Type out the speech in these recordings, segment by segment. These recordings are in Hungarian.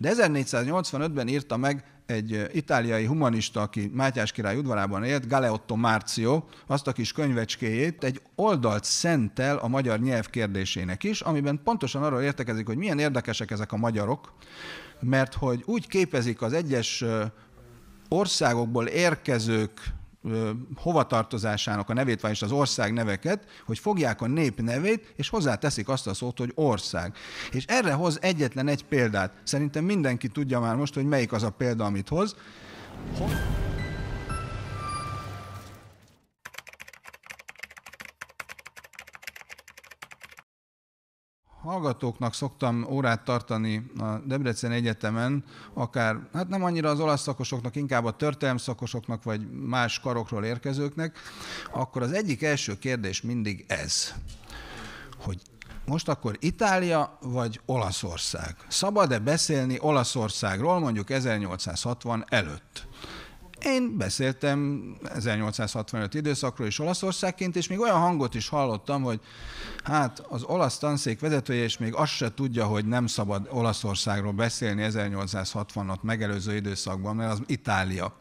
De 1485-ben írta meg egy itáliai humanista, aki Mátyás király udvarában élt, Galeotto Márcio, azt a kis könyvecskéjét, egy oldalt szentel a magyar nyelv kérdésének is, amiben pontosan arról értekezik, hogy milyen érdekesek ezek a magyarok, mert hogy úgy képezik az egyes országokból érkezők hovatartozásának a nevét, vagyis az ország neveket, hogy fogják a nép nevét, és hozzáteszik azt a szót, hogy ország. És erre hoz egyetlen egy példát. Szerintem mindenki tudja már most, hogy melyik az a példa, amit hoz. Hol? hallgatóknak szoktam órát tartani a Debrecen Egyetemen, akár, hát nem annyira az olasz szakosoknak, inkább a történelm szakosoknak, vagy más karokról érkezőknek, akkor az egyik első kérdés mindig ez, hogy most akkor Itália vagy Olaszország? Szabad-e beszélni Olaszországról mondjuk 1860 előtt? Én beszéltem 1865 időszakról és Olaszországként, és még olyan hangot is hallottam, hogy hát az olasz tanszék vezetője, és még azt se tudja, hogy nem szabad Olaszországról beszélni 1860-at megelőző időszakban, mert az Itália.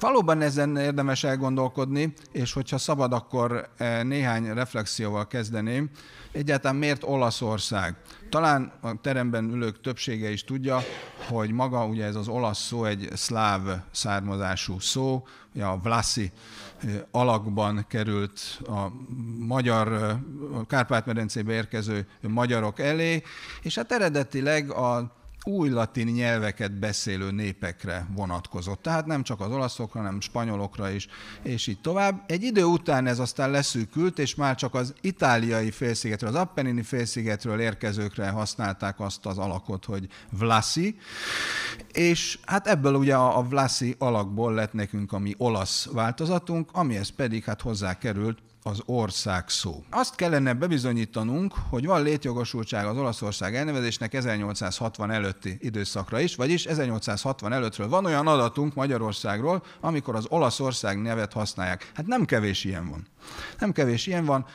Valóban ezen érdemes elgondolkodni, és hogyha szabad, akkor eh, néhány reflexióval kezdeném. Egyáltalán miért Olaszország? Talán a teremben ülők többsége is tudja, hogy maga ugye ez az olasz szó egy szláv származású szó, ugye a vlaszi alakban került a magyar, a Kárpát-medencébe érkező magyarok elé, és hát eredetileg a új latin nyelveket beszélő népekre vonatkozott. Tehát nem csak az olaszokra, hanem spanyolokra is, és így tovább. Egy idő után ez aztán leszűkült, és már csak az itáliai félszigetről, az Appennini félszigetről érkezőkre használták azt az alakot, hogy Vlassi, és hát ebből ugye a, Vlasi Vlassi alakból lett nekünk a mi olasz változatunk, amihez pedig hát hozzá került az ország szó. Azt kellene bebizonyítanunk, hogy van létjogosultság az Olaszország elnevezésnek 1860 előtti időszakra is, vagyis 1860 előttről van olyan adatunk Magyarországról, amikor az Olaszország nevet használják. Hát nem kevés ilyen van. Nem kevés ilyen van.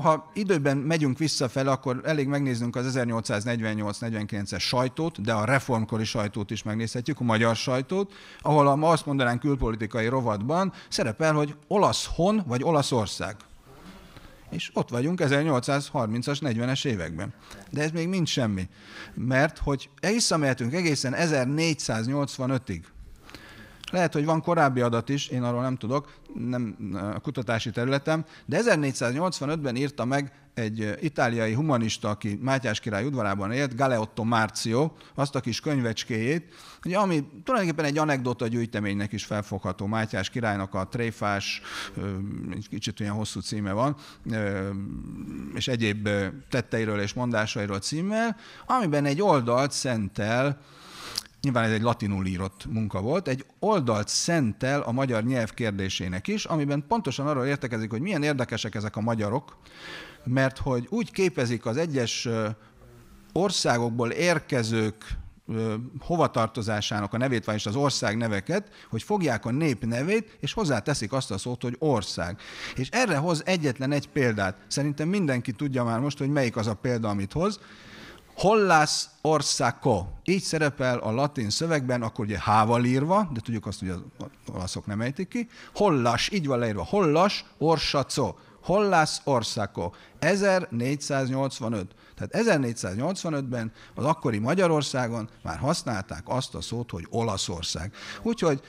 Ha időben megyünk visszafele, akkor elég megnéznünk az 1848-49-es sajtót, de a reformkori sajtót is megnézhetjük, a magyar sajtót, ahol a ma azt mondanánk külpolitikai rovatban szerepel, hogy olasz hon vagy Olaszország. És ott vagyunk 1830-as, 40-es években. De ez még mind semmi. Mert hogy visszamehetünk egészen 1485-ig, lehet, hogy van korábbi adat is, én arról nem tudok, nem a kutatási területem, de 1485-ben írta meg egy itáliai humanista, aki Mátyás király udvarában élt, Galeotto Marzio, azt a kis könyvecskéjét, ami tulajdonképpen egy anekdota gyűjteménynek is felfogható. Mátyás királynak a tréfás, egy kicsit olyan hosszú címe van, és egyéb tetteiről és mondásairól címmel, amiben egy oldalt szentel nyilván ez egy latinul írott munka volt, egy oldalt szentel a magyar nyelv kérdésének is, amiben pontosan arról értekezik, hogy milyen érdekesek ezek a magyarok, mert hogy úgy képezik az egyes országokból érkezők hovatartozásának a nevét, vagyis az ország neveket, hogy fogják a nép nevét, és hozzáteszik azt a szót, hogy ország. És erre hoz egyetlen egy példát. Szerintem mindenki tudja már most, hogy melyik az a példa, amit hoz. Hollász orszáko. Így szerepel a latin szövegben, akkor ugye hával írva, de tudjuk azt, hogy az olaszok nem ejtik ki. Hollas, így van leírva. Hollas orsaco. Hollász Orszako, 1485. Tehát 1485-ben az akkori Magyarországon már használták azt a szót, hogy Olaszország. Úgyhogy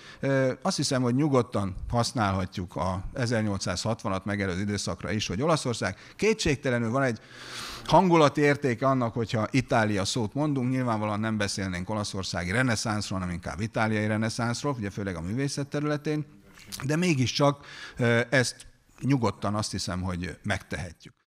azt hiszem, hogy nyugodtan használhatjuk a 1860-at megelőző időszakra is, hogy Olaszország. Kétségtelenül van egy hangulati értéke annak, hogyha Itália szót mondunk, nyilvánvalóan nem beszélnénk olaszországi reneszánszról, hanem inkább itáliai reneszánszról, ugye főleg a művészet területén, de mégiscsak ezt nyugodtan azt hiszem, hogy megtehetjük.